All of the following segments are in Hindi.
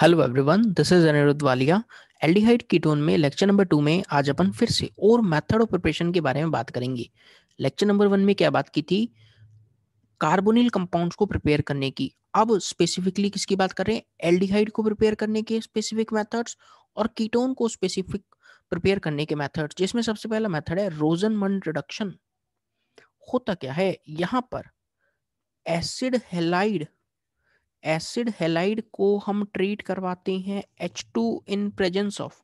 Hello everyone this is Anirudh Walia aldehyde ketone में लेक्चर नंबर टू में आज अपन फिर से और मेथड ऑफ प्रिपरेशन के बारे में बात करेंगे लेक्चर नंबर वन में क्या बात की थी कार्बोनिल कंपाउंड्स को प्रिपेयर करने की अब स्पेसिफिकली किसकी बात कर रहे हैं एल्डिहाइड को प्रिपेयर करने के स्पेसिफिक मेथड्स और कीटोन को स्पेसिफिक प्रिपेयर करने के मेथड्स जिसमें सबसे पहला मेथड है रोजनमंड रिडक्शन होता क्या है यहाँ पर एसिड हेलाइड एसिड हेलाइड को हम ट्रीट करवाते हैं H two in presence of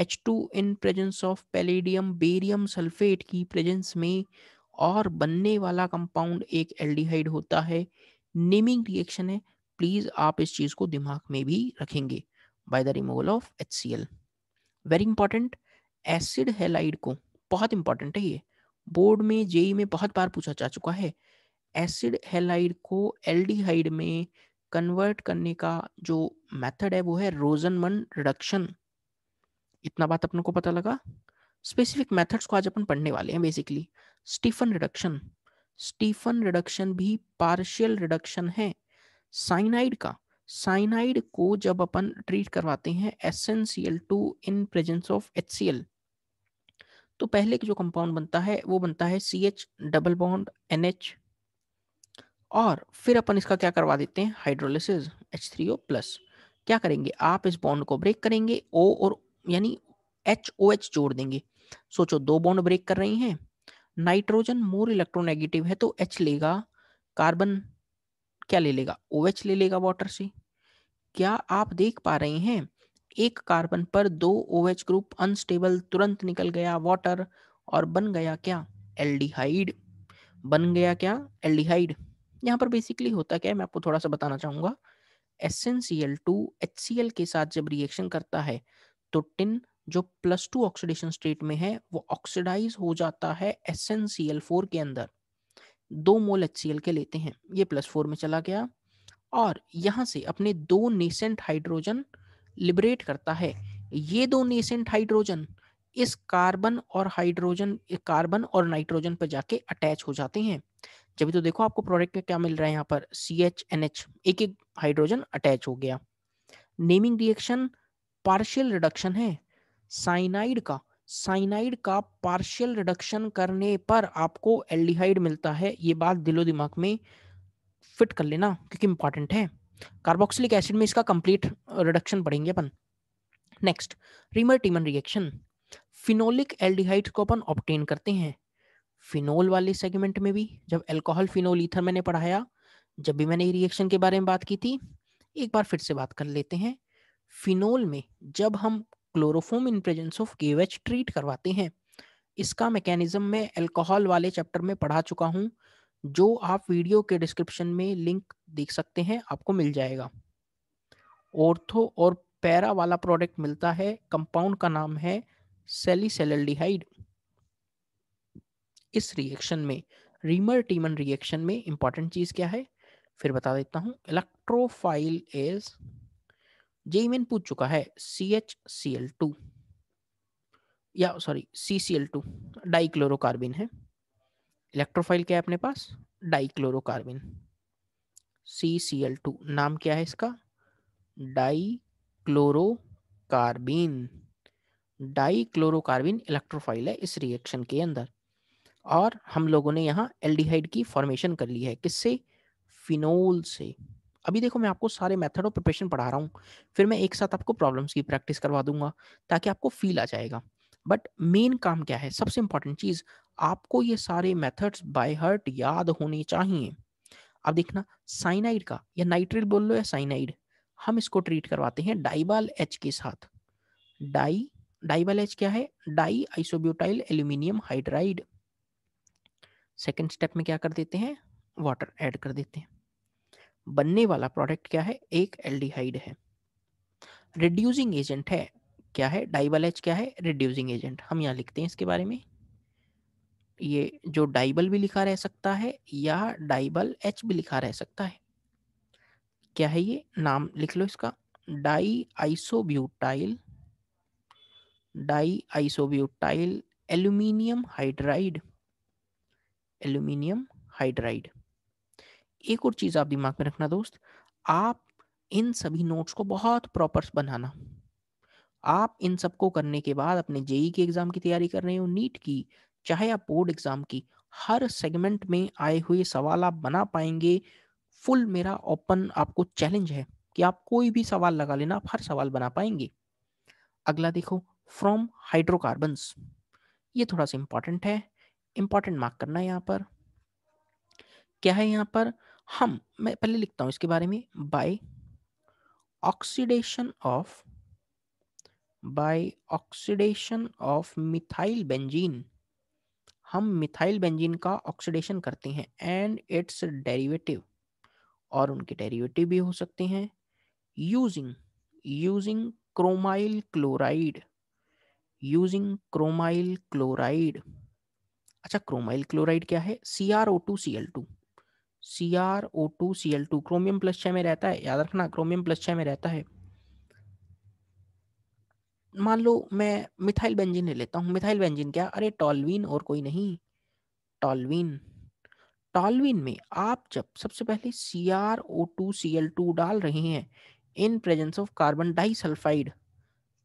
H two in presence of palladium barium sulphate की प्रेजेंस में और बनने वाला कंपाउंड एक एल्डिहाइड होता है नेमिंग रिएक्शन है प्लीज आप इस चीज को दिमाग में भी रखेंगे by the removal of H C L very important acid halide को बहुत इंपॉर्टेंट है ये बोर्ड में जेई e e में बहुत बार पूछा जा चुका है एसिड हेलाइड को एल्डिहाइड में कन्वर्ट करने का जो मेथड है वो है रोजनमन रिडक्शन इतना बात अपन को पता लगा स्पेसिफिक मेथड्स को आज अपन पढ़ने वाले हैं basically Stephen reduction Stephen reduction भी पार्शियल रिडक्शन है साइनाइड का साइनाइड को जब अपन ट्रीट करवाते हैं essential two in presence of H तो पहले जो कंपाउंड बनता है वो बनता है C H double bond N H और फिर अपन इसका क्या करवा देते हैं hydrolysis H three O plus क्या करेंगे आप इस बॉन्ड को ब्रेक करेंगे ओ और यानी एच ओ एच जोड़ देंगे सोचो दो बॉन्ड ब्रेक कर रही हैं नाइट्रोजन मोर इलेक्ट्रोनेगेटिव है तो एच लेगा कार्बन क्या ले लेगा ओ एच ले लेगा वाटर से क्या आप देख पा रहे हैं एक कार्बन पर दो ओ एच ग्रुप अनस्टेबल तुरंत निकल गया वाटर और बन गया क्या एल्डिहाइड बन गया क्या एल्डिहाइड यहाँ पर बेसिकली होता क्या है मैं आपको थोड़ा सा बताना चाहूँगा S N C L two H C L के साथ जब रिएक्शन करता है तो टिन जो प्लस टू ऑक्सीडेशन स्टेट में है वो ऑक्सीडाइज हो जाता है S N C L four के अंदर दो मोल एच सी एल के लेते हैं ये प्लस फोर में चला गया और यहाँ से अपने दो नेसेंट हाइड्रोजन लिबरेट करता है ये दो नेसेंट हाइड्रोजन इस कार्बन और हाइड्रोजन कार्बन और नाइट्रोजन पर जाके अटैच हो जाते हैं जब तो देखो आपको प्रोडक्ट क्या मिल रहा है यहाँ पर सी एच एन एच एक एक हाइड्रोजन अटैच हो गया नेमिंग रिएक्शन पार्शियल रिडक्शन है साइनाइड का साइनाइड का पार्शियल रिडक्शन करने पर आपको एल्डिहाइड मिलता है ये बात दिलो दिमाग में फिट कर लेना क्योंकि इंपॉर्टेंट है कार्बोक्सिलिक एसिड में इसका कंप्लीट रिडक्शन पढ़ेंगे अपन next Reimer Tiemann reaction phenolic aldehyde को अपन ऑप्टेन करते हैं फिनोल वाले सेगमेंट में भी जब एल्कोहल फिनोल ईथर मैंने पढ़ाया जब भी मैंने रिएक्शन के बारे में बात की थी एक बार फिर से बात कर लेते हैं फिनोल में जब हम क्लोरोफोम इन प्रेजेंस ऑफ केवेच ट्रीट करवाते हैं इसका मैकेनिज्म मैं अल्कोहल वाले चैप्टर में पढ़ा चुका हूँ जो आप वीडियो के डिस्क्रिप्शन में लिंक देख सकते हैं आपको मिल जाएगा ऑर्थो और पैरा वाला प्रोडक्ट मिलता है कंपाउंड का नाम है सेलिसेलडिहाइड इस रिएक्शन में रीमर टीमन रिएक्शन में इंपॉर्टेंट चीज क्या है फिर बता देता हूँ इलेक्ट्रोफाइल इज जेई पूछ चुका है C H C L two या sorry C C L two dichlorocarbene है इलेक्ट्रोफाइल क्या है अपने पास डाइक्लोरोबिन सी सी एल टू नाम क्या है इसका डाइक्लोरोबिन डाइक्लोरोकार्बिन इलेक्ट्रोफाइल है इस रिएक्शन के अंदर और हम लोगों ने यहाँ एल्डिहाइड की फॉर्मेशन कर ली है किससे फिनोल से अभी देखो मैं आपको सारे मेथड और प्रिपरेशन पढ़ा रहा हूँ फिर मैं एक साथ आपको प्रॉब्लम्स की प्रैक्टिस करवा दूंगा ताकि आपको फील आ जाएगा बट मेन काम क्या है सबसे इंपॉर्टेंट चीज़ आपको ये सारे मेथड्स बाय हर्ट याद होने चाहिए अब देखना साइनाइड का या नाइट्रेट बोल लो या साइनाइड हम इसको ट्रीट करवाते हैं डाइबाल एच के साथ डाई डाइबाल एच क्या है di isobutyl aluminium hydride second step में क्या कर देते हैं वाटर ऐड कर देते हैं बनने वाला प्रोडक्ट क्या है एक एल्डिहाइड है रिड्यूसिंग एजेंट है क्या है डाइबल एच क्या है रिड्यूसिंग एजेंट हम यहाँ लिखते हैं इसके बारे में ये जो डाइबल भी लिखा रह सकता है या डाइबल एच भी लिखा रह सकता है क्या है ये नाम लिख लो इसका di isobutyl di isobutyl aluminium hydride aluminium hydride एक और चीज़ आप दिमाग में रखना दोस्त आप इन सभी नोट्स को बहुत प्रॉपर बनाना आप इन सबको करने के बाद अपने जेई के एग्ज़ाम की तैयारी कर रहे हो नीट की चाहे आप बोर्ड एग्ज़ाम की हर सेगमेंट में आए हुए सवाल आप बना पाएंगे फुल मेरा ओपन आपको चैलेंज है कि आप कोई भी सवाल लगा लेना आप हर सवाल बना पाएंगे अगला देखो फ्रॉम हाइड्रोकार्बन्स ये थोड़ा सा इंपॉर्टेंट है इंपॉर्टेंट मार्क करना है यहाँ पर क्या है यहाँ पर हम मैं पहले लिखता हूँ इसके बारे में by oxidation of by oxidation of methyl benzene हम मिथाइल बेंजीन का ऑक्सीडेशन करते हैं एंड इट्स डेरिवेटिव और उनके डेरिवेटिव भी हो सकते हैं using using chromyl chloride using chromyl chloride अच्छा क्रोमाइल क्लोराइड क्या है C R O two C L two C R O two C L two chromium plus छ में रहता है याद रखना क्रोमियम प्लस छह में रहता है मान लो मैं मिथाइल बेंजिन ले लेता हूँ मिथाइल बेंजिन क्या अरे टॉलवीन और कोई नहीं टॉलवीन टॉलवीन में आप जब सबसे पहले C R O two C L two डाल रहे हैं in presence of carbon disulphide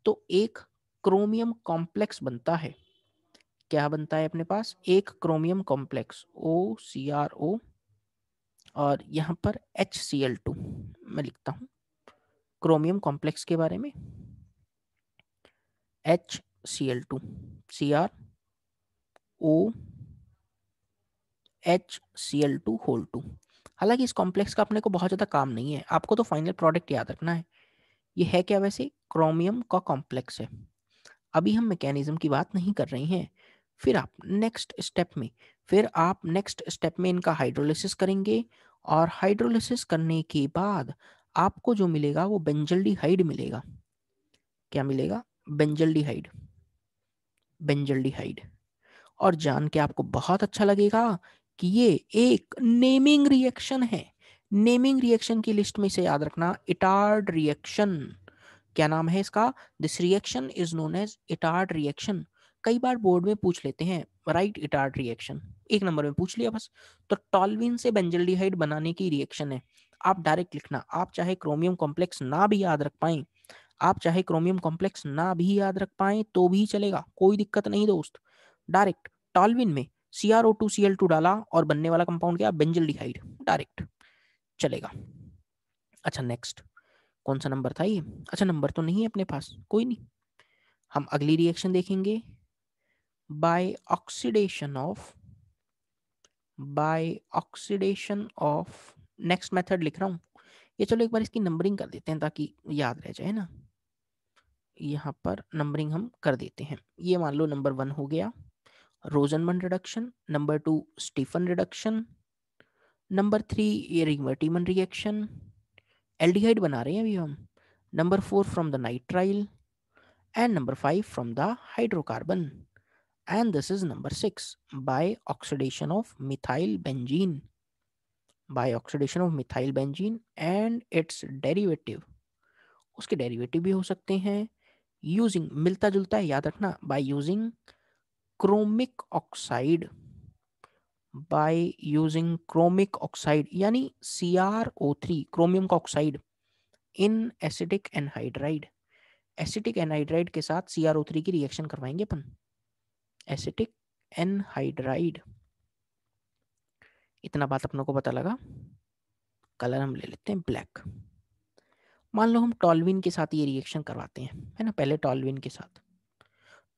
तो एक क्रोमियम कॉम्प्लेक्स बनता है क्या बनता है अपने पास एक chromium complex O C R O और यहाँ पर एच सी एल टू मैं लिखता हूँ क्रोमियम कॉम्प्लेक्स के बारे में H C L two C R O H C L two whole two हालांकि इस कॉम्प्लेक्स का अपने को बहुत ज़्यादा काम नहीं है आपको तो फाइनल प्रोडक्ट याद रखना है ये है क्या वैसे क्रोमियम का कॉम्प्लेक्स है अभी हम मैकेनिज्म की बात नहीं कर रहे हैं फिर आप नेक्स्ट स्टेप में फिर आप नेक्स्ट स्टेप में इनका हाइड्रोलिसिस करेंगे और हाइड्रोलिसिस करने के बाद आपको जो मिलेगा वो बेंजल्डिहाइड मिलेगा क्या मिलेगा बेंजल्डिहाइड बेंजल्डिहाइड और जान के आपको बहुत अच्छा लगेगा कि ये एक नेमिंग रिएक्शन है नेमिंग रिएक्शन की लिस्ट में से याद रखना इटार्ड रिएक्शन क्या नाम है इसका this reaction is known as Etard reaction कई बार बोर्ड में पूछ लेते हैं राइट इटार्ड रिएक्शन एक नंबर में पूछ लिया बस तो टॉलविन से बेंजल्डिहाइड बनाने की रिएक्शन है आप डायरेक्ट लिखना आप चाहे क्रोमियम कॉम्प्लेक्स ना भी याद रख पाए आप चाहे क्रोमियम कॉम्प्लेक्स ना भी याद रख पाए तो भी चलेगा कोई दिक्कत नहीं दोस्त डायरेक्ट टॉलविन में C R O two C L two डाला और बनने वाला कंपाउंड क्या बेंजल्डिहाइड डायरेक्ट चलेगा अच्छा नेक्स्ट कौन सा नंबर था ये अच्छा नंबर तो नहीं है अपने पास कोई नहीं हम अगली रिएक्शन देखेंगे by oxidation of by oxidation of next method लिख रहा हूँ ये चलो एक बार इसकी नंबरिंग कर देते हैं ताकि याद रह जाए ना यहाँ पर नंबरिंग हम कर देते हैं ये मान लो नंबर वन हो गया Rosenmund reduction number two Stephen reduction number three ये रिवर्टीमन रिएक्शन एल्डिहाइड बना रहे हैं अभी हम number four from the nitrile and number five from the hydrocarbon And this is number six by oxidation of methyl benzene. By oxidation of methyl benzene and its derivative. उसके डेरिवेटिव भी हो सकते हैं यूजिंग मिलता जुलता है याद रखना by using chromic oxide by using chromic oxide यानी C R O three chromium का oxide in acetic anhydride acetic anhydride के साथ सी आर ओ थ्री की रिएक्शन करवाएंगे अपन एसिटिक एनहाइड्राइड इतना बात अपनों को पता लगा कलर हम ले लेते हैं ब्लैक मान लो हम टॉलविन के साथ ये रिएक्शन करवाते हैं है ना पहले टॉलविन के साथ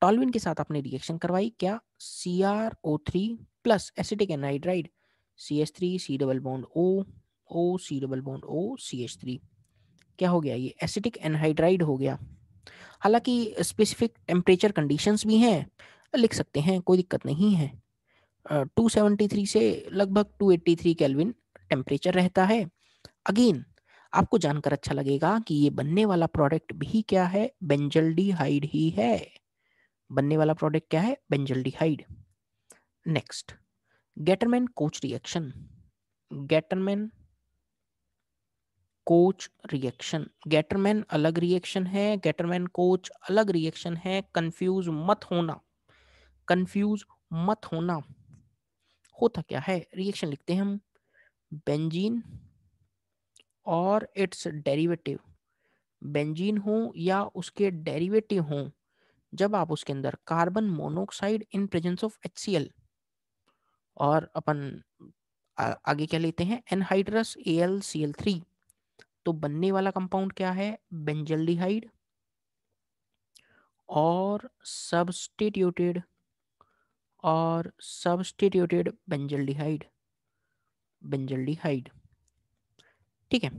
टॉलविन के साथ आपने रिएक्शन करवाई क्या C R O three plus acetic anhydride C S three C double bond O O C double bond O C H three क्या हो गया ये एसिटिक एनहाइड्राइड हो गया हालांकि स्पेसिफिक टेम्परेचर कंडीशंस भी हैं लिख सकते हैं कोई दिक्कत नहीं है टू सेवेंटी थ्री से लगभग two eighty three kelvin temperature रहता है अगेन आपको जानकर अच्छा लगेगा कि ये बनने वाला प्रोडक्ट भी क्या है बेंजल हाइड ही है बनने वाला प्रोडक्ट क्या है benzaldehyde next Gattermann Koch reaction Gattermann Koch reaction Gattermann अलग रिएक्शन है गेटरमैन कोच अलग रिएक्शन है कंफ्यूज मत होना कंफ्यूज मत होना होता क्या है रिएक्शन लिखते हैं हम बेंजीन और इट्स डेरिवेटिव बेंजीन हो या उसके डेरिवेटिव हो जब आप उसके अंदर carbon monoxide in presence of H और अपन आगे क्या लेते हैं anhydrous A L C L three तो बनने वाला कंपाउंड क्या है बेंजल्डिहाइड और सब्सटीट्यूटेड और substituted बेंजल्डिहाइड बेंजल्डिहाइड ठीक है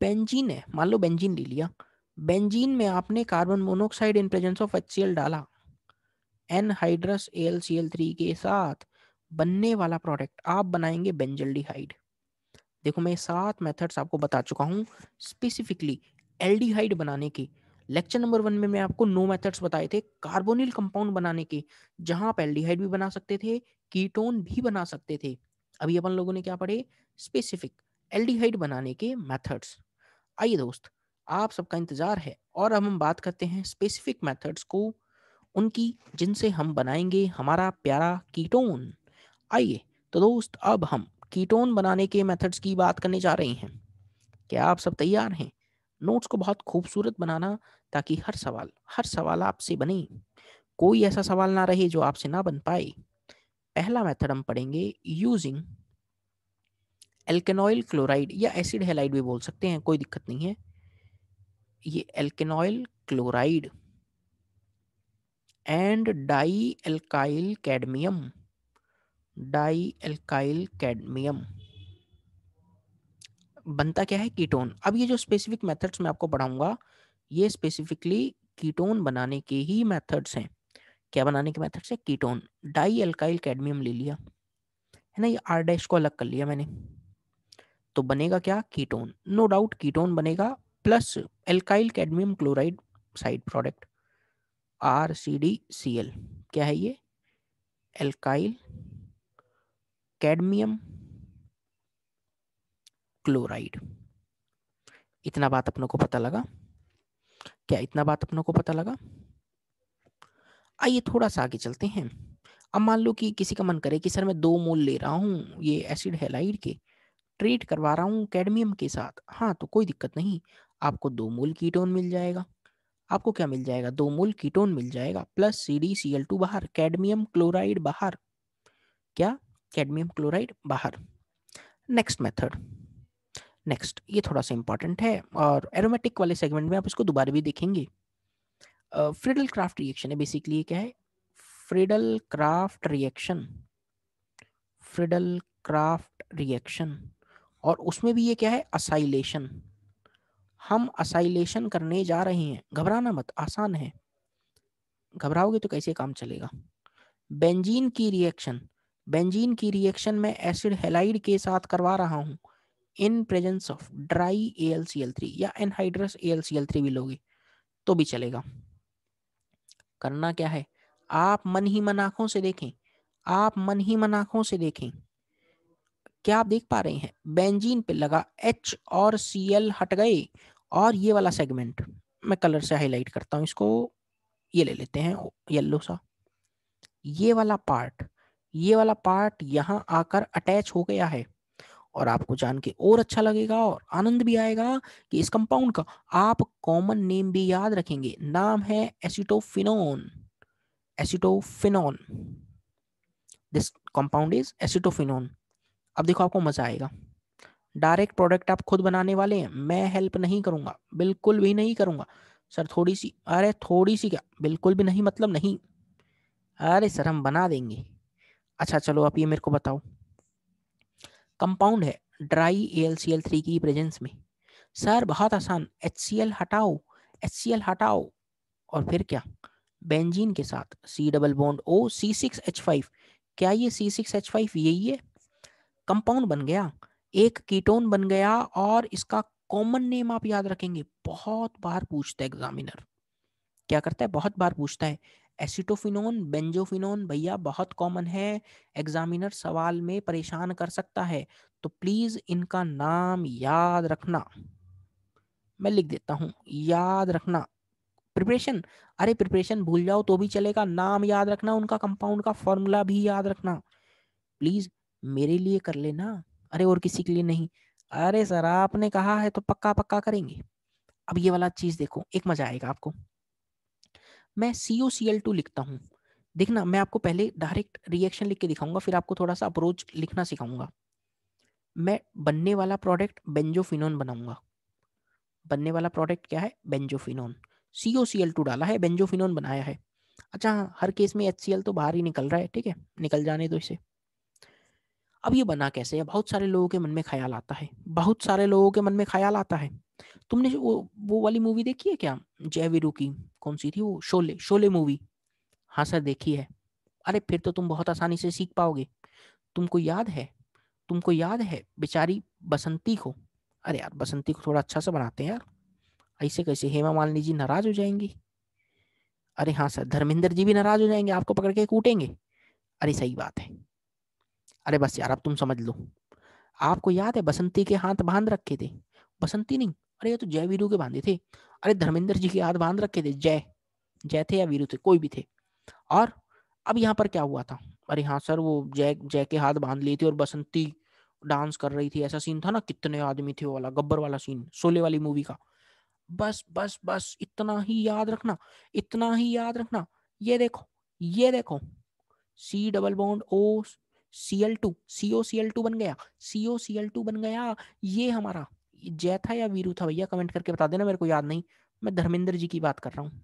बेंजीन है मान लो बेंजीन ले लिया बेंजीन में आपने carbon monoxide in presence of H डाला anhydrous L C L three के साथ बनने वाला प्रोडक्ट आप बनाएंगे बेंजल्डिहाइड देखो मैं सात मेथड्स आपको बता चुका हूँ स्पेसिफिकली एल्डिहाइड बनाने की लेक्चर नंबर वन में मैं आपको नो मेथड्स बताए थे कार्बोनिल कंपाउंड बनाने के जहां आप एल्डिहाइड भी बना सकते थे कीटोन भी बना सकते थे अभी अपन लोगों ने क्या पढ़े स्पेसिफिक एल्डिहाइड बनाने के मेथड्स आइए दोस्त आप सबका इंतजार है और अब हम बात करते हैं स्पेसिफिक मेथड्स को उनकी जिनसे हम बनाएंगे हमारा प्यारा कीटोन आइए तो दोस्त अब हम कीटोन बनाने के मेथड्स की बात करने जा रहे हैं क्या आप सब तैयार हैं नोट्स को बहुत खूबसूरत बनाना ताकि हर सवाल हर सवाल आपसे बने कोई ऐसा सवाल ना रहे जो आपसे ना बन पाए पहला मेथड हम पढ़ेंगे यूजिंग एल्केनॉइल क्लोराइड या एसिड हेलाइड भी बोल सकते हैं कोई दिक्कत नहीं है ये alkanoyl chloride and di alkyl cadmium di alkyl cadmium बनता क्या है कीटोन अब ये जो स्पेसिफिक मेथड्स मैं आपको पढ़ाऊंगा ये स्पेसिफिकली कीटोन बनाने के ही मेथड्स हैं क्या बनाने के मेथड्स हैं कीटोन डाई एल्काइल कैडमियम ले लिया है ना ये आर डैश को अलग कर लिया मैंने तो बनेगा क्या कीटोन नो डाउट कीटोन बनेगा plus alkyl cadmium chloride side product R C D C L क्या है ये एल्काइल कैडमियम क्लोराइड इतना बात अपनों को पता लगा क्या इतना बात अपनों को पता लगा आइए थोड़ा सा आगे चलते हैं अब मान लो कि किसी का मन करे कि सर मैं दो मोल ले रहा हूँ ये एसिड हेलाइड के ट्रीट करवा रहा हूँ कैडमियम के साथ हाँ तो कोई दिक्कत नहीं आपको दो मोल कीटोन मिल जाएगा आपको क्या मिल जाएगा दो मोल कीटोन मिल जाएगा plus C D C L two बाहर कैडमियम क्लोराइड बाहर क्या कैडमियम क्लोराइड बाहर नेक्स्ट मेथड नेक्स्ट ये थोड़ा सा इंपॉर्टेंट है और एरोमेटिक वाले सेगमेंट में आप इसको दोबारा भी देखेंगे फ्रिडल क्राफ्ट रिएक्शन है बेसिकली क्या है Friedel Crafts reaction Friedel Crafts reaction और उसमें भी ये क्या है असाइलेशन हम असाइलेशन करने जा रहे हैं घबराना मत आसान है घबराओगे तो कैसे काम चलेगा बेंजीन की रिएक्शन बेंजीन की रिएक्शन में एसिड हेलाइड के साथ करवा रहा हूँ in presence of dry L L C three या anhydrous L L C three भी लोगे तो भी चलेगा करना क्या है आप मन ही मन आंखों से देखें आप मन ही मन आंखों से देखें क्या आप देख पा रहे हैं बेंजीन पे लगा H और Cl हट गए और ये वाला सेगमेंट मैं कलर से हाईलाइट करता हूँ इसको ये ले लेते हैं येल्लो सा ये वाला पार्ट ये वाला पार्ट यहाँ आकर अटैच हो गया है और आपको जान के और अच्छा लगेगा और आनंद भी आएगा कि इस कंपाउंड का आप कॉमन नेम भी याद रखेंगे नाम है acetophenone acetophenone this compound is acetophenone अब देखो आपको मजा आएगा डायरेक्ट प्रोडक्ट आप खुद बनाने वाले हैं मैं हेल्प नहीं करूंगा बिल्कुल भी नहीं करूंगा सर थोड़ी सी अरे थोड़ी सी क्या बिल्कुल भी नहीं मतलब नहीं अरे सर हम बना देंगे अच्छा चलो आप ये मेरे को बताओ कंपाउंड है dry L C L three की प्रेजेंस में सर बहुत आसान एच सी एल हटाओ एच सी एल हटाओ और फिर क्या बेंजीन के साथ C double bond O C six H five क्या ये सी सिक्स एच फाइव यही है कंपाउंड बन गया एक कीटोन बन गया और इसका कॉमन नेम आप याद रखेंगे बहुत बार पूछता है एग्जामिनर क्या करता है बहुत बार पूछता है एसिटोफिनोन बेंजोफिनोन भैया बहुत कॉमन है एग्जामिनर सवाल में परेशान कर सकता है तो प्लीज इनका नाम याद रखना मैं लिख देता हूँ याद रखना प्रिपरेशन अरे प्रिपरेशन भूल जाओ तो भी चलेगा नाम याद रखना उनका कंपाउंड का फॉर्मूला भी याद रखना प्लीज मेरे लिए कर लेना अरे और किसी के लिए नहीं अरे सर आपने कहा है तो पक्का पक्का करेंगे अब ये वाला चीज देखो एक मजा आएगा आपको मैं सीओ सी एल टू लिखता हूँ देखना मैं आपको पहले डायरेक्ट रिएक्शन लिख के दिखाऊंगा फिर आपको थोड़ा सा अप्रोच लिखना सिखाऊंगा मैं बनने वाला प्रोडक्ट बेंजोफिनोन बनाऊंगा बनने वाला प्रोडक्ट क्या है benzophenone C O C L two डाला है बेंजोफिनोन बनाया है अच्छा हर केस में एच सी एल तो बाहर ही निकल रहा है ठीक है निकल जाने दो इसे अब ये बना कैसे है बहुत सारे लोगों के मन में ख्याल आता है बहुत सारे लोगों के मन में ख्याल आता है तुमने वो वो वाली मूवी देखी है क्या जय वीरू की कौन सी थी वो शोले शोले मूवी हाँ सर देखी है अरे फिर तो तुम बहुत आसानी से सीख पाओगे तुमको याद है तुमको याद है बेचारी बसंती को अरे यार बसंती को थोड़ा अच्छा सा बनाते हैं यार ऐसे कैसे हेमा मालिनी जी नाराज हो जाएंगी अरे हाँ सर धर्मेंद्र जी भी नाराज हो जाएंगे आपको पकड़ के कूटेंगे अरे सही बात है अरे बस यार अब तुम समझ लो आपको याद है बसंती के हाथ बांध रखे थे बसंती नहीं अरे ये तो जय वीरू के बांधे थे अरे धर्मेंद्र जी के हाथ बांध रखे थे जय जय थे या वीरू थे कोई भी थे और अब यहाँ पर क्या हुआ था अरे हाँ सर वो जय जय के हाथ बांध लिए थे और बसंती डांस कर रही थी ऐसा सीन था ना कितने आदमी थे वाला गब्बर वाला सीन सोले वाली मूवी का बस बस बस इतना ही याद रखना इतना ही याद रखना ये देखो ये देखो C double bond O C L two C O C L two बन गया सी ओ सी एल टू बन गया ये हमारा जय था या वीरू था भैया कमेंट करके बता देना मेरे को याद नहीं मैं धर्मेंद्र जी की बात कर रहा हूँ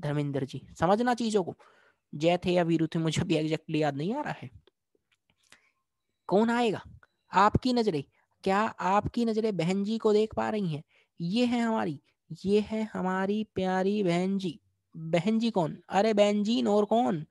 धर्मेंद्र जी समझना चीजों को जय थे या वीरू थे मुझे भी एग्जैक्टली याद नहीं आ रहा है कौन आएगा आपकी नजरें क्या आपकी नजरें बहन जी को देख पा रही हैं ये है हमारी ये है हमारी प्यारी बहन जी बहन जी कौन अरे बहन जी और कौन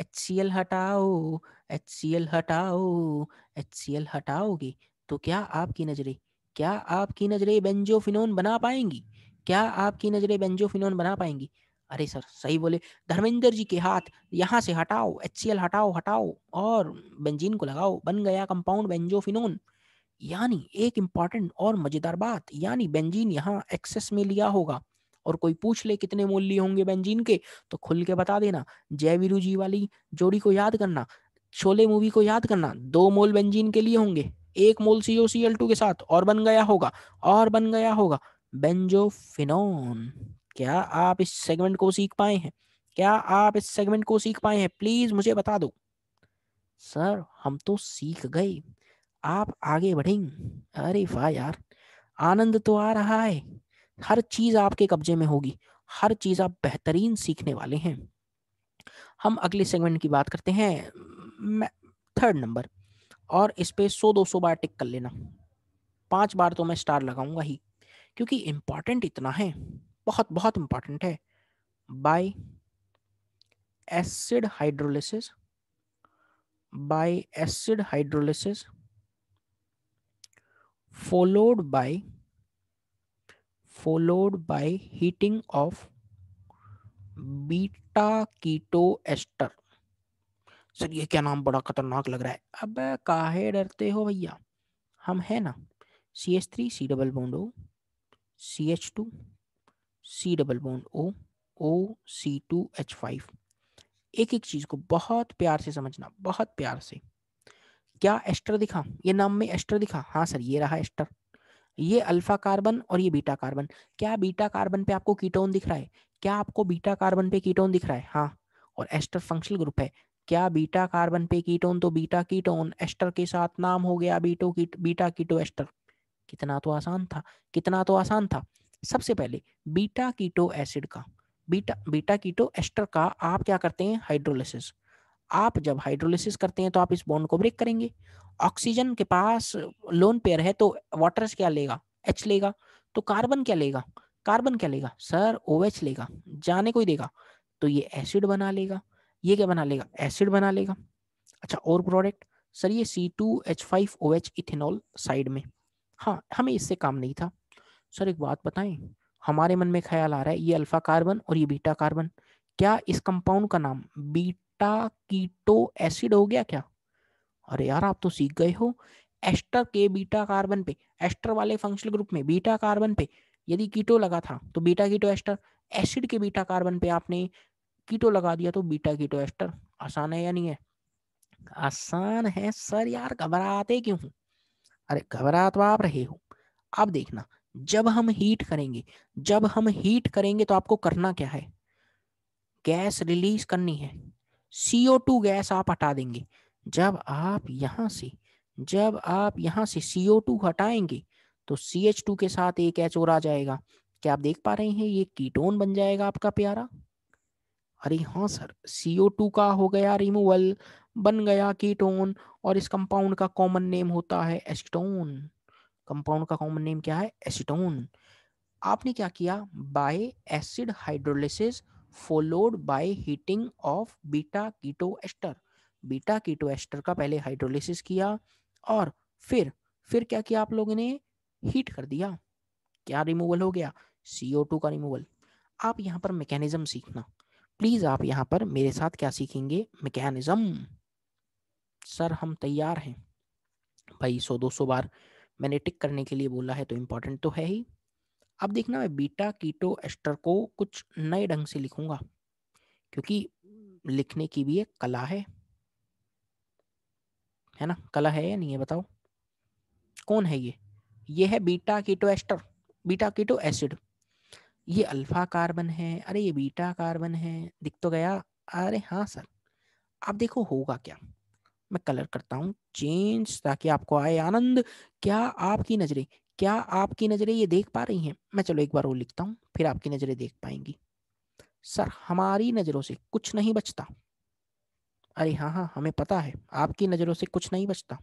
एच सी एल हटाओ एच सी एल हटाओ एच सी एल हटाओगे तो क्या आपकी नजरें क्या आपकी नजरें बेंजोफिनोन बना पाएंगी क्या आपकी नजरें बेंजोफिनोन बना पाएंगी अरे सर सही बोले धर्मेंद्र जी के हाथ यहाँ से हटाओ एच हटाओ हटाओ और बेंजीन को लगाओ बन गया कंपाउंड बेंजोफिनोन यानी एक इम्पॉर्टेंट और मजेदार बात यानी बेंजीन यहाँ एक्सेस में लिया होगा और कोई पूछ ले कितने मूल्य होंगे बेंजीन के तो खुल के बता देना जय वीरू जी वाली जोड़ी को याद करना छोले मूवी को याद करना दो मोल बेंजीन के लिए होंगे एक mole CO C L two के साथ और बन गया होगा और बन गया होगा बेंजोफिनोन क्या आप इस सेगमेंट को सीख पाए हैं क्या आप इस सेगमेंट को सीख पाए हैं प्लीज मुझे बता दो सर हम तो सीख गए आप आगे बढ़ेंगे अरे वाह यार आनंद तो आ रहा है हर चीज आपके कब्जे में होगी हर चीज आप बेहतरीन सीखने वाले हैं हम अगले सेगमेंट की बात करते हैं थर्ड नंबर और इस पर सौ दो सौ बार टिक कर लेना पांच बार तो मैं स्टार लगाऊंगा ही क्योंकि इम्पॉर्टेंट इतना है बहुत बहुत इम्पॉर्टेंट है by acid hydrolysis by acid hydrolysis followed by followed by heating of beta keto ester sir ये क्या नाम बड़ा खतरनाक लग रहा है अब काहे डरते हो भैया हम है ना C H three C double bond O C H two C double bond O O C two H five एक एक चीज़ को बहुत प्यार से समझना बहुत प्यार से क्या एस्टर दिखा ये नाम में एस्टर दिखा हाँ सर ये रहा एस्टर ये अल्फा कार्बन और ये बीटा कार्बन क्या बीटा कार्बन पे आपको कीटोन दिख रहा है क्या आपको बीटा कार्बन पे कीटोन दिख रहा है हाँ और एस्टर फंक्शनल ग्रुप है क्या बीटा कार्बन पे कीटोन तो बीटा कीटोन एस्टर के साथ नाम हो गया बीटो की बीटा कीटो एस्टर कितना तो आसान था कितना तो आसान था सबसे पहले बीटा कीटो एसिड का बीटा बीटा कीटो एस्टर का आप क्या करते हैं हाइड्रोलिसिस आप जब हाइड्रोलिसिस करते हैं तो आप इस बॉन्ड को ब्रेक करेंगे ऑक्सीजन के पास लोन पेयर है तो वाटर क्या लेगा एच लेगा तो कार्बन क्या लेगा कार्बन क्या लेगा सर ओ OH लेगा जाने कोई देगा तो ये एसिड बना लेगा ये क्या बना लेगा एसिड बना लेगा अच्छा और प्रोडक्ट सर ये C two H five O H ethanol side में हाँ हमें इससे काम नहीं था सर एक बात बताएं हमारे मन में ख्याल आ रहा है ये अल्फा कार्बन और ये बीटा कार्बन क्या इस कंपाउंड का नाम बीटा कीटो एसिड हो गया क्या अरे यार आप तो सीख गए हो एस्टर के बीटा कार्बन पे एस्टर वाले फंक्शनल ग्रुप में बीटा कार्बन पे यदि कीटो लगा था तो बीटा कीटो एस्टर एसिड के बीटा कार्बन पे आपने कीटो लगा दिया तो बीटा कीटो एस्टर आसान है या नहीं है आसान है सर यार घबराते क्यों हो अरे घबरा तो आप रहे हो आप देखना जब हम हीट करेंगे जब हम हीट करेंगे तो आपको करना क्या है गैस रिलीज करनी है सीओ टू गैस आप हटा देंगे जब आप यहां से जब आप यहां से सीओ टू हटाएंगे तो सी एच टू के साथ एक एच और आ जाएगा क्या आप देख पा रहे हैं ये कीटोन बन जाएगा आपका प्यारा अरे हाँ सर सीओ टू का हो गया रिमूवल बन गया कीटोन और इस कंपाउंड का कॉमन नेम होता है एसिटोन कंपाउंड का कॉमन नेम क्या है एसिटोन आपने क्या किया by acid hydrolysis followed by heating of beta keto ester beta keto ester का पहले हाइड्रोलिसिस किया और फिर फिर क्या किया आप लोगों ने हीट कर दिया क्या रिमूवल हो गया टू का रिमूवल आप यहाँ पर मैकेनिज्म सीखना प्लीज आप यहाँ पर मेरे साथ क्या सीखेंगे मैकेनिज्म सर हम तैयार हैं भाई सौ दो सौ बार मैंने टिक करने के लिए बोला है तो इम्पोर्टेंट तो है ही अब देखना मैं बीटा कीटो एस्टर को कुछ नए ढंग से लिखूंगा क्योंकि लिखने की भी एक कला है है ना कला है या नहीं है बताओ कौन है ये ये है beta keto ester beta keto acid ये अल्फा कार्बन है अरे ये बीटा कार्बन है दिख तो गया अरे हाँ सर आप देखो होगा क्या मैं कलर करता हूँ चेंज ताकि आपको आए आनंद क्या आपकी नजरे क्या आपकी नजरे ये देख पा रही हैं मैं चलो एक बार वो लिखता हूँ फिर आपकी नजरे देख पाएंगी सर हमारी नज़रों से कुछ नहीं बचता अरे हाँ हाँ हमें पता है आपकी नज़रों से कुछ नहीं बचता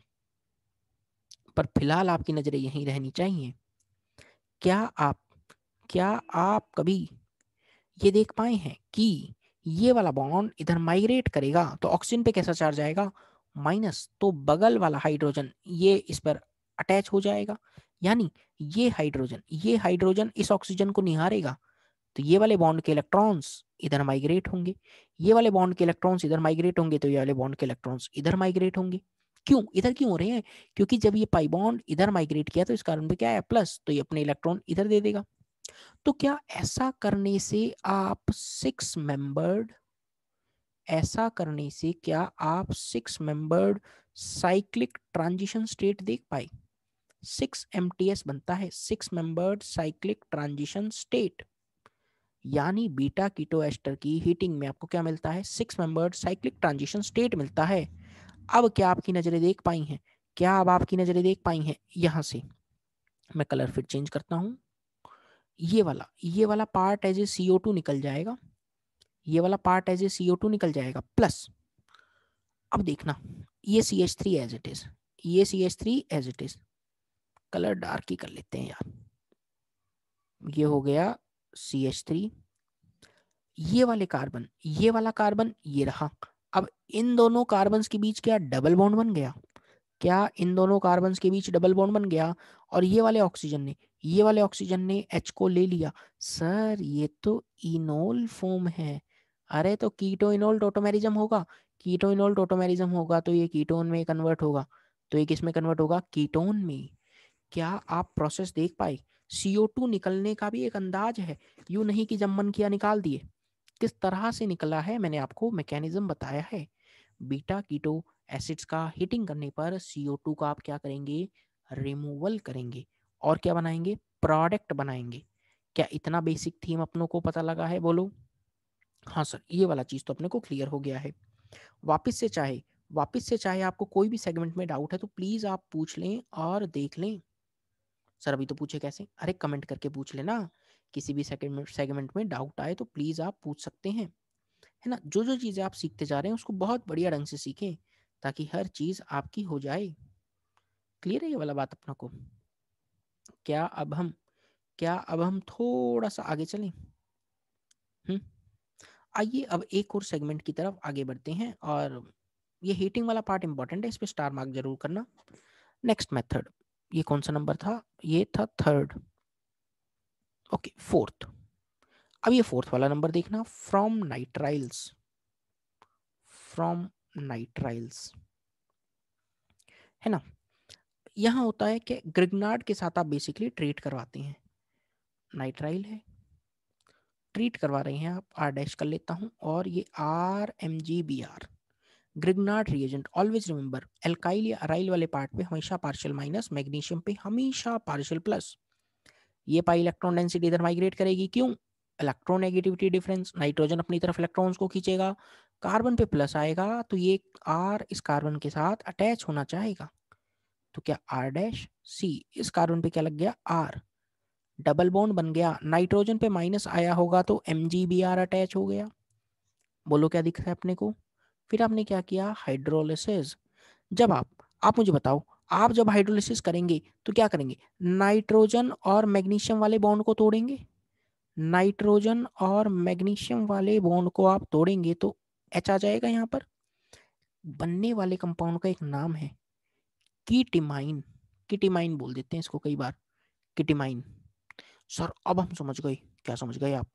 पर फिलहाल आपकी नजरे यहीं रहनी चाहिए क्या आप क्या आप कभी ये देख पाए हैं कि ये वाला बॉन्ड इधर माइग्रेट करेगा तो ऑक्सीजन पे कैसा चार्ज आएगा माइनस तो बगल वाला हाइड्रोजन ये इस पर अटैच हो जाएगा यानी ये हाइड्रोजन ये हाइड्रोजन इस ऑक्सीजन को निहारेगा तो ये वाले बॉन्ड के इलेक्ट्रॉन्स इधर माइग्रेट होंगे ये वाले बॉन्ड के इलेक्ट्रॉन्स इधर माइग्रेट होंगे तो ये वाले बॉन्ड के इलेक्ट्रॉन्स इधर माइग्रेट होंगे क्यों इधर क्यों हो रहे हैं क्योंकि जब ये पाई बॉन्ड इधर माइग्रेट किया तो इस कारण पे क्या है प्लस तो ये अपने इलेक्ट्रॉन इधर दे देगा तो क्या ऐसा करने से आप सिक्स मेंबर्ड ऐसा करने से क्या आप six membered cyclic transition state देख पाए सिक्स एम बनता है six membered cyclic transition state यानी बीटा कीटो एस्टर की हीटिंग में आपको क्या मिलता है six membered cyclic transition state मिलता है अब क्या आपकी नज़रें देख पाई हैं क्या अब आपकी नज़रें देख पाई हैं यहां से मैं कलर फिर चेंज करता हूं ये वाला ये वाला part as a C O two निकल जाएगा ये वाला part as a C O two निकल जाएगा प्लस अब देखना ये C H three as it is ये C H three as it is colour dark ही कर लेते हैं यार ये हो गया सी एच थ्री ये वाले कार्बन ये वाला कार्बन ये रहा अब इन दोनों कार्बन के बीच क्या डबल बॉन्ड बन गया क्या इन दोनों कार्बन के बीच डबल बॉन्ड बन गया और ये वाले ऑक्सीजन ने ये वाले ऑक्सीजन ने एच को ले लिया सर ये तो इनोल फॉर्म है अरे तो कीटो इनोल टोटोमेरिज्म होगा कीटो इनोल टोटोमेरिज्म होगा तो ये कीटोन में कन्वर्ट होगा तो ये किसमें कन्वर्ट होगा कीटोन में क्या आप प्रोसेस देख पाए CO2 निकलने का भी एक अंदाज है यू नहीं कि जब मन किया निकाल दिए किस तरह से निकला है मैंने आपको मैकेनिज्म बताया है बीटा कीटो एसिड्स का हीटिंग करने पर CO2 का आप क्या करेंगे रिमूवल करेंगे और क्या बनाएंगे प्रोडक्ट बनाएंगे क्या इतना बेसिक थीम अपनों को पता लगा है बोलो हाँ सर ये वाला चीज़ तो अपने को क्लियर हो गया है वापस से चाहे वापस से चाहे आपको कोई भी सेगमेंट में डाउट है तो प्लीज़ आप पूछ लें और देख लें सर अभी तो पूछे कैसे अरे कमेंट करके पूछ लेना किसी भी सेगमेंट सेगमेंट में डाउट आए तो प्लीज़ आप पूछ सकते हैं है ना जो जो चीज़ें आप सीखते जा रहे हैं उसको बहुत बढ़िया ढंग से सीखें ताकि हर चीज़ आपकी हो जाए क्लियर है ये वाला बात अपना को क्या अब हम क्या अब हम थोड़ा सा आगे चलें हम्म आइए अब एक और सेगमेंट की तरफ आगे बढ़ते हैं और ये हीटिंग वाला पार्ट इंपॉर्टेंट है इस पर स्टार मार्क जरूर करना नेक्स्ट मेथड ये कौन सा नंबर था ये था थर्ड ओके फोर्थ अब ये फोर्थ वाला नंबर देखना फ्रॉम नाइट्राइल्स फ्रॉम नाइट्राइल्स है ना यहाँ होता है कि ग्रिगनार्ड के साथ आप बेसिकली ट्रीट करवाते हैं नाइट्राइल है ट्रीट करवा रहे हैं आप आर डैश कर लेता हूँ और ये R M G B R Grignard reagent always remember alkyl या अराइल वाले पार्ट पे हमेशा पार्शियल माइनस मैग्नीशियम पे हमेशा पार्शियल प्लस ये पाई इलेक्ट्रॉन डेंसिटी इधर माइग्रेट करेगी क्यों इलेक्ट्रोनेगेटिविटी डिफरेंस नाइट्रोजन अपनी तरफ इलेक्ट्रॉन्स को खींचेगा कार्बन पे प्लस आएगा तो ये आर इस कार्बन के साथ अटैच होना चाहेगा तो क्या आर डैश सी इस कार्बन पे क्या लग गया आर डबल बॉन्ड बन गया नाइट्रोजन पे माइनस आया होगा तो M G B R attach हो गया बोलो क्या दिख रहा है अपने को फिर आपने क्या किया हाइड्रोलिसिस जब आप आप मुझे बताओ आप जब हाइड्रोलिसिस करेंगे तो क्या करेंगे नाइट्रोजन और मैग्नीशियम वाले बॉन्ड को तोड़ेंगे नाइट्रोजन और मैग्नीशियम वाले बॉन्ड को आप तोड़ेंगे तो एच आ जाएगा यहाँ पर बनने वाले कंपाउंड का एक नाम है कीटिमाइन किटिमाइन बोल देते हैं इसको कई बार किटिमाइन सर अब हम समझ गए क्या समझ गए आप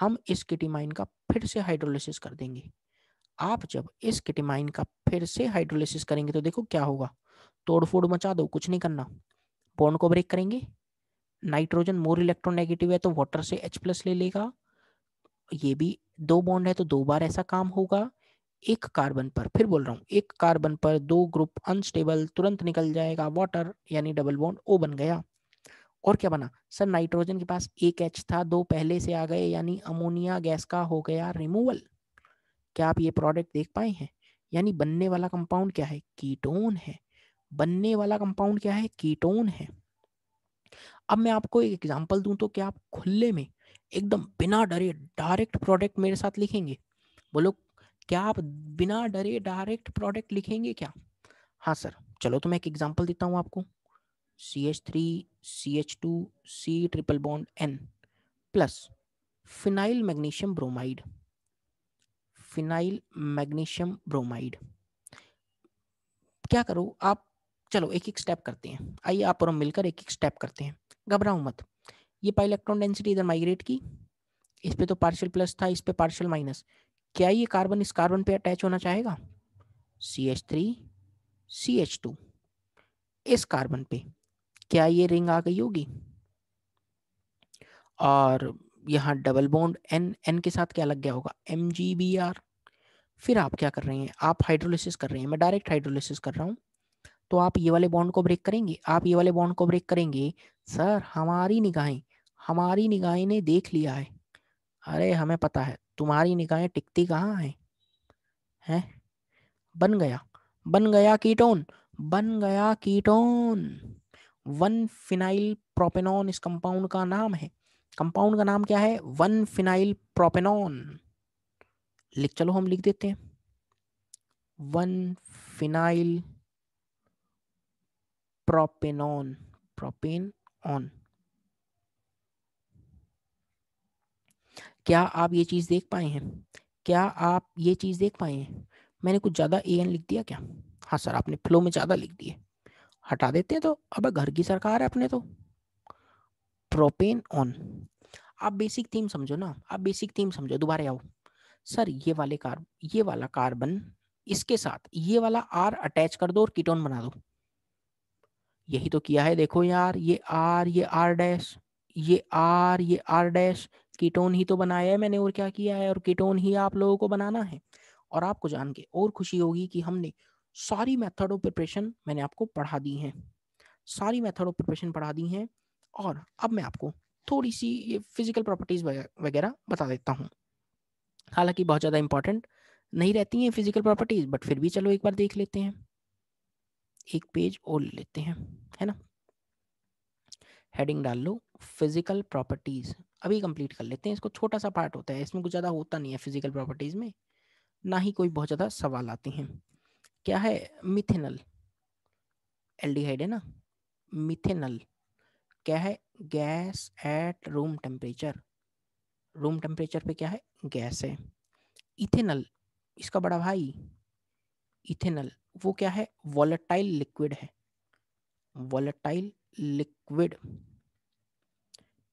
हम इस किटिमाइन का फिर से हाइड्रोलिसिस कर देंगे आप जब इस किटिमाइन का फिर से हाइड्रोलिसिस करेंगे तो देखो क्या होगा तोड़फोड़ मचा दो कुछ नहीं करना बॉन्ड को ब्रेक करेंगे नाइट्रोजन मोर इलेक्ट्रोनेगेटिव है तो वाटर से H प्लस ले लेगा ये भी दो बॉन्ड है तो दो बार ऐसा काम होगा एक कार्बन पर फिर बोल रहा हूँ एक कार्बन पर दो ग्रुप अनस्टेबल तुरंत निकल जाएगा वाटर यानी डबल बॉन्ड ओ बन गया और क्या बना सर नाइट्रोजन के पास एक एच था दो पहले से आ गए यानी अमोनिया गैस का हो गया रिमूवल क्या आप ये प्रोडक्ट देख पाए हैं यानी बनने वाला कंपाउंड क्या है कीटोन है बनने वाला कंपाउंड क्या है कीटोन है अब मैं आपको एक एग्जांपल दूं तो क्या आप खुले में एकदम बिना डरे डायरेक्ट प्रोडक्ट मेरे साथ लिखेंगे बोलो क्या आप बिना डरे डायरेक्ट प्रोडक्ट लिखेंगे क्या हाँ सर चलो तो मैं एक एग्जाम्पल देता हूँ आपको C H three C H two C triple bond N plus phenyl magnesium bromide phenyl magnesium bromide क्या करो आप चलो एक एक स्टेप करते हैं आइए आप और हम मिलकर एक एक स्टेप करते हैं घबराओ मत ये पाई इलेक्ट्रॉन डेंसिटी इधर माइग्रेट की इस पे तो पार्शियल प्लस था इस पे पार्शियल माइनस क्या ये कार्बन इस कार्बन पे अटैच होना चाहेगा C H three C H two इस कार्बन पे क्या ये रिंग आ गई होगी और यहाँ डबल बॉन्ड एन एन के साथ क्या लग गया होगा एम जी बी आर फिर आप क्या कर रहे हैं आप हाइड्रोलिसिस कर रहे हैं मैं डायरेक्ट हाइड्रोलिसिस कर रहा हूँ तो आप ये वाले बॉन्ड को ब्रेक करेंगे आप ये वाले बॉन्ड को ब्रेक करेंगे सर हमारी निगाहें हमारी निगाहें ने देख लिया है अरे हमें पता है तुम्हारी निगाहें टिकती कहाँ हैं हैं बन गया बन गया कीटोन बन गया कीटोन वन फिनाइल प्रोपेनॉन इस कंपाउंड का नाम है कंपाउंड का नाम क्या है वन फिनाइल प्रोपेनॉन लिख चलो हम लिख देते हैं one phenyl propanone propanone क्या आप ये चीज़ देख पाए हैं क्या आप ये चीज़ देख पाए हैं मैंने कुछ ज़्यादा ए एन लिख दिया क्या हाँ सर आपने फ्लो में ज़्यादा लिख दिए हटा देते हैं तो अब घर की सरकार है अपने तो प्रोपेन ऑन आप बेसिक थीम समझो ना आप बेसिक थीम समझो दोबारा आओ सर ये वाले कार ये वाला कार्बन इसके साथ ये वाला आर अटैच कर दो और कीटोन बना दो यही तो किया है देखो यार ये आर ये आर डैश ये आर ये आर डैश कीटोन ही तो बनाया है मैंने और क्या किया है और कीटोन ही आप लोगों को बनाना है और आपको जान के और खुशी होगी कि हमने सारी मेथड ऑफ प्रिपरेशन मैंने आपको पढ़ा दी हैं सारी मेथड ऑफ प्रिपरेशन पढ़ा दी हैं और अब मैं आपको थोड़ी सी ये फिजिकल प्रॉपर्टीज़ वगैरह बता देता हूँ हालांकि बहुत ज़्यादा इंपॉर्टेंट नहीं रहती हैं फिजिकल प्रॉपर्टीज़ बट फिर भी चलो एक बार देख लेते हैं एक पेज और लेते हैं है ना हेडिंग डाल लो फिजिकल प्रॉपर्टीज़ अभी कंप्लीट कर लेते हैं इसको छोटा सा पार्ट होता है इसमें कुछ ज़्यादा होता नहीं है फिजिकल प्रॉपर्टीज़ में ना ही कोई बहुत ज़्यादा सवाल आते हैं क्या है मिथेनल एल्डिहाइड है ना मिथेनल क्या है gas at room temperature room temperature पे क्या है गैस है इथेनल इसका बड़ा भाई इथेनल वो क्या है वॉलेटाइल लिक्विड है वॉलेटाइल लिक्विड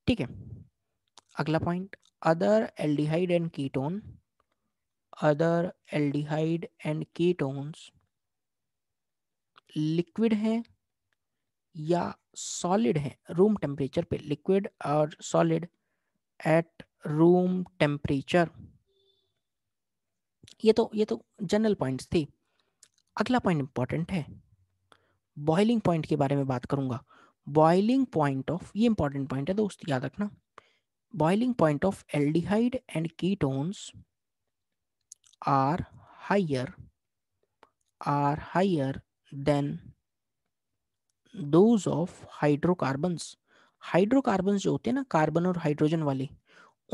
ठीक है अगला point other aldehyde and ketone other aldehyde and ketones liquid हैं या सॉलिड हैं रूम टेम्परेचर पे लिक्विड और सॉलिड एट रूम टेम्परेचर ये तो ये तो जनरल पॉइंट्स थी अगला पॉइंट इंपॉर्टेंट है बॉइलिंग पॉइंट के बारे में बात करूंगा बॉइलिंग पॉइंट ऑफ ये इंपॉर्टेंट पॉइंट है दोस्त याद रखना boiling point of aldehyde and ketones are higher are higher than those of hydrocarbons hydrocarbon जो होते हैं ना कार्बन और हाइड्रोजन वाले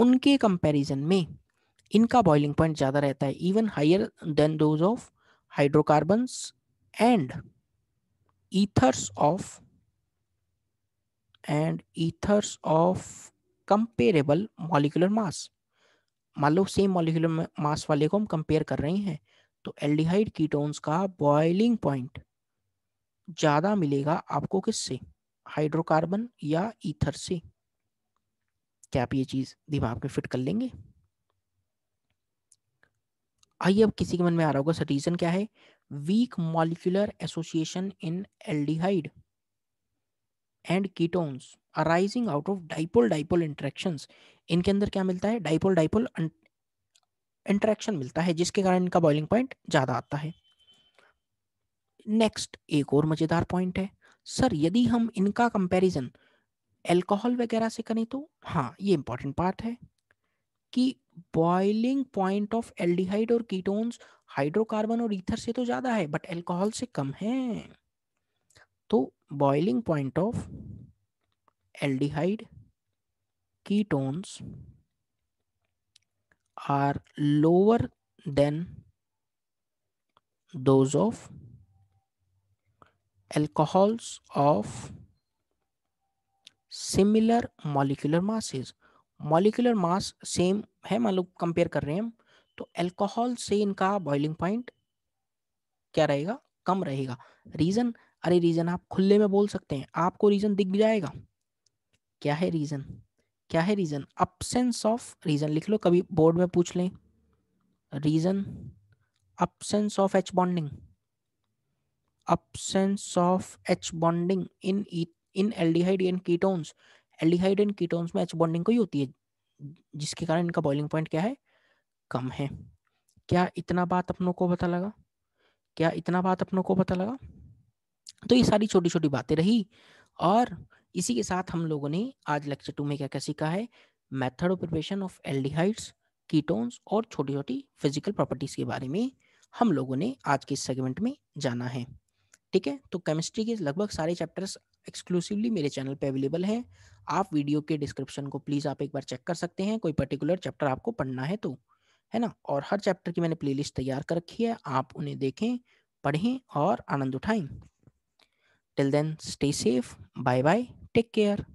उनके कंपैरिजन में इनका बॉइलिंग पॉइंट ज़्यादा रहता है even higher than those of hydrocarbons and ethers of and ethers of comparable molecular mass मान लो सेम मॉलिकुलर मास वाले को हम कंपेयर कर रहे हैं तो एल्डिहाइड कीटोन्स का बॉइलिंग पॉइंट ज़्यादा मिलेगा आपको किससे हाइड्रोकार्बन या ईथर से क्या आप ये चीज़ दिमाग में फिट कर लेंगे आइए अब किसी के मन में आ रहा होगा सर रीज़न क्या है weak molecular association in aldehyde and ketones arising out of dipole dipole interactions इनके अंदर क्या मिलता है डाइपोल डाइपोल इंट्रैक्शन मिलता है जिसके कारण इनका बॉइलिंग पॉइंट ज़्यादा आता है नेक्स्ट एक और मज़ेदार पॉइंट है सर यदि हम इनका कंपैरिजन एल्कोहल वगैरह से करें तो हाँ ये इंपॉर्टेंट पार्ट है कि बॉइलिंग पॉइंट ऑफ एल्डिहाइड और कीटोन्स हाइड्रोकार्बन और ईथर से तो ज़्यादा है बट एल्कोहल से कम है तो boiling point of aldehyde ketones are lower than those of alcohols of similar molecular masses molecular mass same है मान लो कंपेयर कर रहे हैं हम तो एल्कोहल से इनका बॉइलिंग पॉइंट क्या रहेगा कम रहेगा रीजन अरे रीजन आप खुले में बोल सकते हैं आपको रीजन दिख भी जाएगा क्या है रीजन क्या है रीजन अपसेंस ऑफ रीजन लिख लो कभी बोर्ड में पूछ लें reason absence of H bonding absence of H bonding in in aldehyde and ketones aldehyde and ketones में एच बॉन्डिंग कोई होती है जिसके कारण इनका बॉइलिंग पॉइंट क्या है कम है क्या इतना बात अपनों को पता लगा क्या इतना बात अपनों को पता लगा तो ये सारी छोटी छोटी बातें रही और इसी के साथ हम लोगों ने आज लेक्चर टू में क्या क्या सीखा है method of preparation of aldehydes ketones और छोटी छोटी फिजिकल प्रॉपर्टीज के बारे में हम लोगों ने आज के इस सेगमेंट में जाना है ठीक है तो केमिस्ट्री के लगभग सारे चैप्टर्स एक्सक्लूसिवली मेरे चैनल पे अवेलेबल है आप वीडियो के डिस्क्रिप्शन को प्लीज़ आप एक बार चेक कर सकते हैं कोई पर्टिकुलर चैप्टर आपको पढ़ना है तो है ना और हर चैप्टर की मैंने प्लेलिस्ट तैयार कर रखी है आप उन्हें देखें पढ़ें और आनंद उठाएं till then stay safe bye bye Take care.